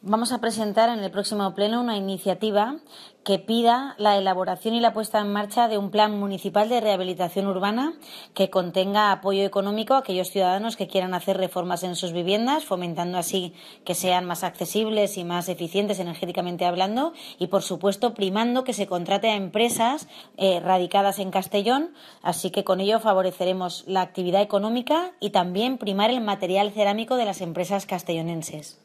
Vamos a presentar en el próximo pleno una iniciativa que pida la elaboración y la puesta en marcha de un plan municipal de rehabilitación urbana que contenga apoyo económico a aquellos ciudadanos que quieran hacer reformas en sus viviendas, fomentando así que sean más accesibles y más eficientes energéticamente hablando y, por supuesto, primando que se contrate a empresas eh, radicadas en Castellón. Así que con ello favoreceremos la actividad económica y también primar el material cerámico de las empresas castellonenses.